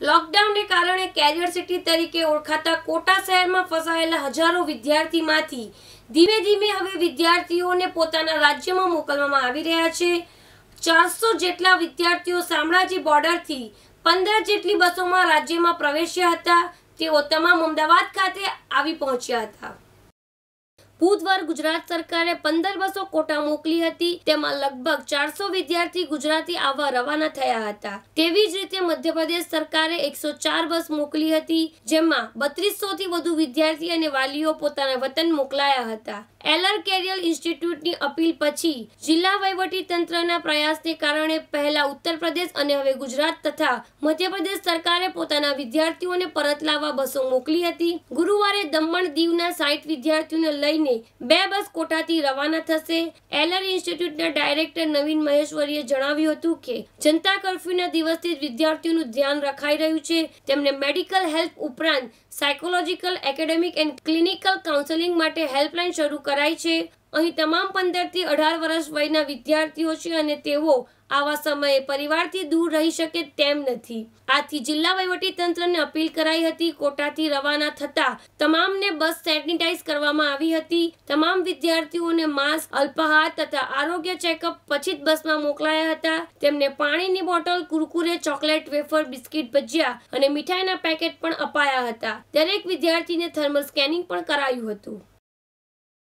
લોકડાઉનને કારણે carrier city તરીકે ઓળખાતા કોટા શહેરમાં ફસાયેલા હજારો વિદ્યાર્થીમાંથી ધીમે ધીમે હવે વિદ્યાર્થીઓને પોતાના રાજ્યમાં મોકલવામાં આવી રહ્યા છે ચારસો જેટલા વિદ્યાર્થીઓ શામળાજી બોર્ડરથી પંદર જેટલી બસોમાં રાજ્યમાં પ્રવેશ્યા હતા તેઓ તમામ અમદાવાદ ખાતે આવી પહોંચ્યા હતા બુધવાર ગુજરાત સરકારે પંદર બસો કોટા મોકલી હતી તેમાં લગભગ ચારસો વિદ્યાર્થી ગુજરાતી આવવા રવાના થયા હતા તેવી જ રીતે મધ્યપ્રદેશ સરકારે એકસો ચાર બસ મોકલી હતી જેમાં બત્રીસો થી વધુ વિદ્યાર્થી અને વાલીઓ પોતાના વતન મોકલાયા હતા એલર કેરિયલ ઇન્સ્ટિટ્યૂટની અપીલ પછી જિલ્લા વહીવટી તંત્રના પ્રયાસને કારણે પહેલા ઉત્તર પ્રદેશ અને હવે ગુજરાત તથા મધ્યપ્રદેશ સરકારે પોતાના વિદ્યાર્થીઓને પરત લાવવા બસો મોકલી હતી ગુરુવારે દમણ દીવના સાઠ વિદ્યાર્થીઓને લઈને લઈને બે બસ કોટાથી રવાના થશે એલર ઇન્સ્ટિટ્યૂટના ડાયરેક્ટર નવીન મહેશ્વરીએ જણાવ્યું હતું કે જનતા કર્ફ્યુના દિવસથી વિદ્યાર્થીઓનું ધ્યાન રખાઈ રહ્યું છે તેમને મેડિકલ હેલ્પ ઉપરાંત psychological academic and clinical counselling માટે હેલ્પલાઇન શરૂ કરાઈ છે અહીં તમામ પંદરથી અઢાર વર્ષ વયના વિદ્યાર્થીઓ છે અને તેઓ આવા સમયે પરિવારથી દૂર રહી શકે તેમ નથી આથી જિલ્લા વહીવટીતંત્રને અપીલ કરાઈ હતી કોટાથી રવાના થતા તમામને બસ સેનિટાઈઝ કરવામાં આવી હતી તમામ વિદ્યાર્થીઓને માસ્ક અલ્પાહાર તથા આરોગ્ય ચેકઅપ પછી જ બસમાં મોકલાયા હતા તેમને પાણીની bottle Kurkure chocolate wafer biscuit ભજીયા અને મીઠાઈના પેકેટ પણ અપાયા હતા દરેક વિદ્યાર્થીને થર્મલ સ્કેનિંગ પણ કરાયું હતું